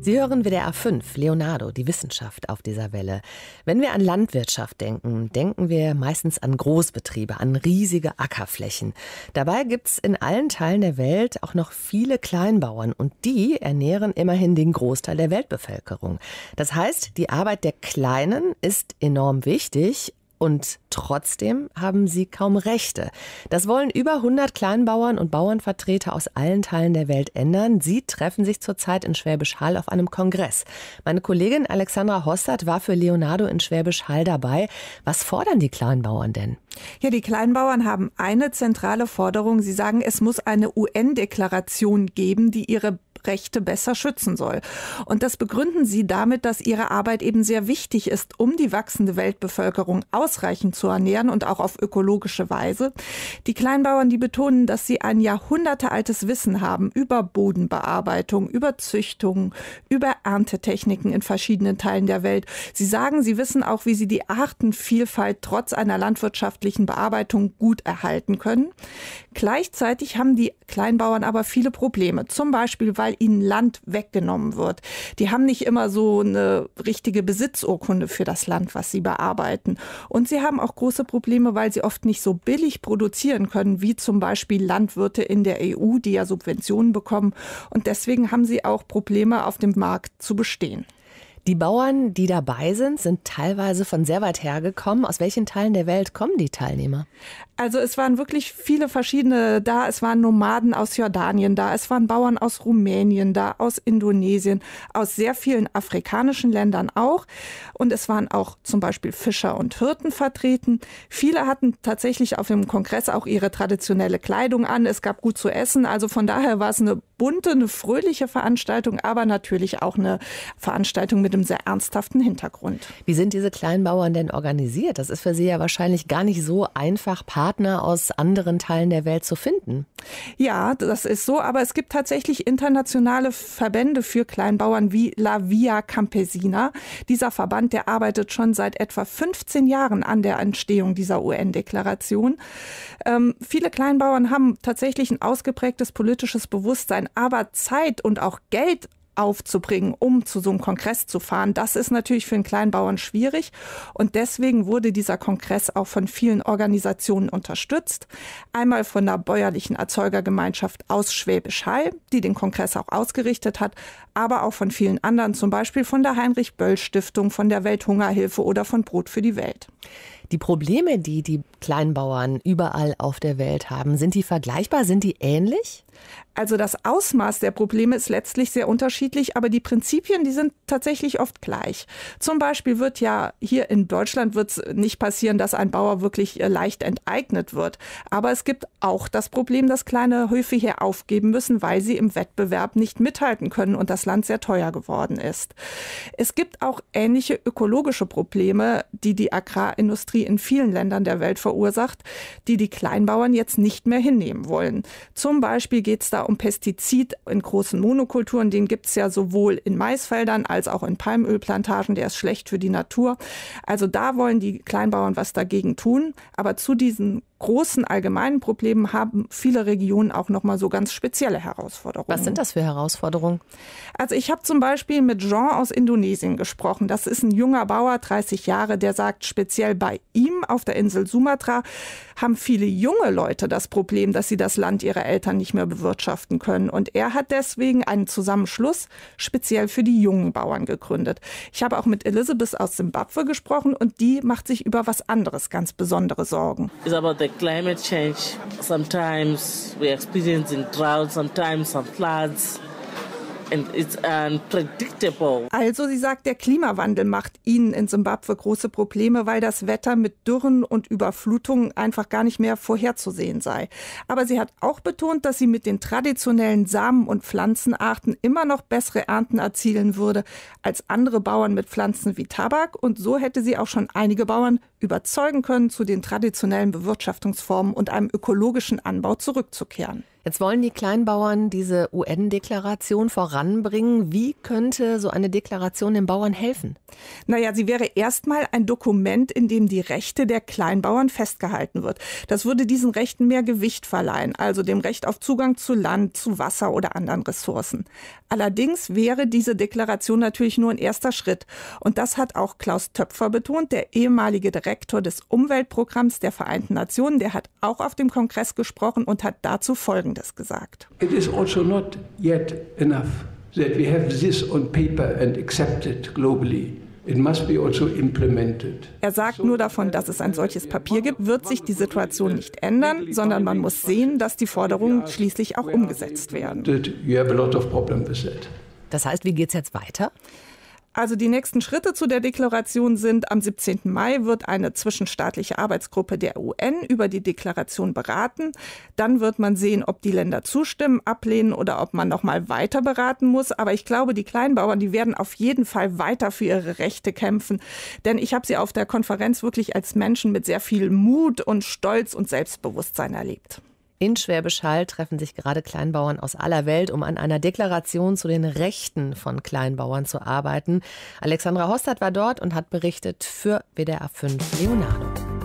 Sie hören wieder a 5, Leonardo, die Wissenschaft auf dieser Welle. Wenn wir an Landwirtschaft denken, denken wir meistens an Großbetriebe, an riesige Ackerflächen. Dabei gibt es in allen Teilen der Welt auch noch viele Kleinbauern und die ernähren immerhin den Großteil der Weltbevölkerung. Das heißt, die Arbeit der Kleinen ist enorm wichtig und trotzdem haben sie kaum Rechte. Das wollen über 100 Kleinbauern und Bauernvertreter aus allen Teilen der Welt ändern. Sie treffen sich zurzeit in Schwäbisch Hall auf einem Kongress. Meine Kollegin Alexandra Hossert war für Leonardo in Schwäbisch Hall dabei. Was fordern die Kleinbauern denn? Ja, die Kleinbauern haben eine zentrale Forderung. Sie sagen, es muss eine UN-Deklaration geben, die ihre Rechte besser schützen soll. Und das begründen sie damit, dass ihre Arbeit eben sehr wichtig ist, um die wachsende Weltbevölkerung ausreichend zu ernähren und auch auf ökologische Weise. Die Kleinbauern, die betonen, dass sie ein jahrhundertealtes Wissen haben über Bodenbearbeitung, über Züchtungen, über Erntetechniken in verschiedenen Teilen der Welt. Sie sagen, sie wissen auch, wie sie die Artenvielfalt trotz einer landwirtschaftlichen Bearbeitung gut erhalten können. Gleichzeitig haben die Kleinbauern aber viele Probleme, zum Beispiel weil weil ihnen Land weggenommen wird. Die haben nicht immer so eine richtige Besitzurkunde für das Land, was sie bearbeiten. Und sie haben auch große Probleme, weil sie oft nicht so billig produzieren können, wie zum Beispiel Landwirte in der EU, die ja Subventionen bekommen. Und deswegen haben sie auch Probleme, auf dem Markt zu bestehen. Die Bauern, die dabei sind, sind teilweise von sehr weit hergekommen. Aus welchen Teilen der Welt kommen die Teilnehmer? Also es waren wirklich viele verschiedene da. Es waren Nomaden aus Jordanien da, es waren Bauern aus Rumänien da, aus Indonesien, aus sehr vielen afrikanischen Ländern auch. Und es waren auch zum Beispiel Fischer und Hirten vertreten. Viele hatten tatsächlich auf dem Kongress auch ihre traditionelle Kleidung an. Es gab gut zu essen. Also von daher war es eine bunte, eine fröhliche Veranstaltung, aber natürlich auch eine Veranstaltung mit einem sehr ernsthaften Hintergrund. Wie sind diese Kleinbauern denn organisiert? Das ist für sie ja wahrscheinlich gar nicht so einfach, Partner aus anderen Teilen der Welt zu finden. Ja, das ist so, aber es gibt tatsächlich internationale Verbände für Kleinbauern wie La Via Campesina. Dieser Verband, der arbeitet schon seit etwa 15 Jahren an der Entstehung dieser UN-Deklaration. Ähm, viele Kleinbauern haben tatsächlich ein ausgeprägtes politisches Bewusstsein, aber Zeit und auch Geld aufzubringen, um zu so einem Kongress zu fahren. Das ist natürlich für einen Kleinbauern schwierig. Und deswegen wurde dieser Kongress auch von vielen Organisationen unterstützt. Einmal von der bäuerlichen Erzeugergemeinschaft aus Schwäbisch Hall, die den Kongress auch ausgerichtet hat, aber auch von vielen anderen, zum Beispiel von der Heinrich-Böll-Stiftung, von der Welthungerhilfe oder von Brot für die Welt. Die Probleme, die die Kleinbauern überall auf der Welt haben, sind die vergleichbar? Sind die ähnlich? Also das Ausmaß der Probleme ist letztlich sehr unterschiedlich, aber die Prinzipien, die sind tatsächlich oft gleich. Zum Beispiel wird ja hier in Deutschland wird nicht passieren, dass ein Bauer wirklich äh, leicht enteignet wird. Aber es gibt auch das Problem, dass kleine Höfe hier aufgeben müssen, weil sie im Wettbewerb nicht mithalten können und das Land sehr teuer geworden ist. Es gibt auch ähnliche ökologische Probleme, die die Agrarindustrie wie in vielen Ländern der Welt verursacht, die die Kleinbauern jetzt nicht mehr hinnehmen wollen. Zum Beispiel geht es da um Pestizid in großen Monokulturen. Den gibt es ja sowohl in Maisfeldern als auch in Palmölplantagen. Der ist schlecht für die Natur. Also da wollen die Kleinbauern was dagegen tun. Aber zu diesen großen allgemeinen Problemen haben viele Regionen auch noch mal so ganz spezielle Herausforderungen. Was sind das für Herausforderungen? Also ich habe zum Beispiel mit Jean aus Indonesien gesprochen. Das ist ein junger Bauer, 30 Jahre, der sagt, speziell bei ihm auf der Insel Sumatra haben viele junge Leute das Problem, dass sie das Land ihrer Eltern nicht mehr bewirtschaften können. Und er hat deswegen einen Zusammenschluss speziell für die jungen Bauern gegründet. Ich habe auch mit Elizabeth aus Simbabwe gesprochen und die macht sich über was anderes ganz besondere Sorgen. Ist aber der climate change. Sometimes we're experiencing drought, sometimes some floods. Also sie sagt, der Klimawandel macht ihnen in Simbabwe große Probleme, weil das Wetter mit Dürren und Überflutungen einfach gar nicht mehr vorherzusehen sei. Aber sie hat auch betont, dass sie mit den traditionellen Samen- und Pflanzenarten immer noch bessere Ernten erzielen würde als andere Bauern mit Pflanzen wie Tabak. Und so hätte sie auch schon einige Bauern überzeugen können, zu den traditionellen Bewirtschaftungsformen und einem ökologischen Anbau zurückzukehren. Jetzt wollen die Kleinbauern diese UN-Deklaration voranbringen. Wie könnte so eine Deklaration den Bauern helfen? Naja, sie wäre erstmal ein Dokument, in dem die Rechte der Kleinbauern festgehalten wird. Das würde diesen Rechten mehr Gewicht verleihen, also dem Recht auf Zugang zu Land, zu Wasser oder anderen Ressourcen. Allerdings wäre diese Deklaration natürlich nur ein erster Schritt. Und das hat auch Klaus Töpfer betont, der ehemalige Direktor des Umweltprogramms der Vereinten Nationen. Der hat auch auf dem Kongress gesprochen und hat dazu folgendes Folgendes gesagt. It is also not yet enough that we have this on paper and accepted globally. Also er sagt nur davon, dass es ein solches Papier gibt, wird sich die Situation nicht ändern, sondern man muss sehen, dass die Forderungen schließlich auch umgesetzt werden. Das heißt, wie geht es jetzt weiter? Also die nächsten Schritte zu der Deklaration sind, am 17. Mai wird eine zwischenstaatliche Arbeitsgruppe der UN über die Deklaration beraten. Dann wird man sehen, ob die Länder zustimmen, ablehnen oder ob man nochmal weiter beraten muss. Aber ich glaube, die Kleinbauern, die werden auf jeden Fall weiter für ihre Rechte kämpfen. Denn ich habe sie auf der Konferenz wirklich als Menschen mit sehr viel Mut und Stolz und Selbstbewusstsein erlebt. In Schwäbisch Hall treffen sich gerade Kleinbauern aus aller Welt, um an einer Deklaration zu den Rechten von Kleinbauern zu arbeiten. Alexandra Hostad war dort und hat berichtet für WDR 5 Leonardo.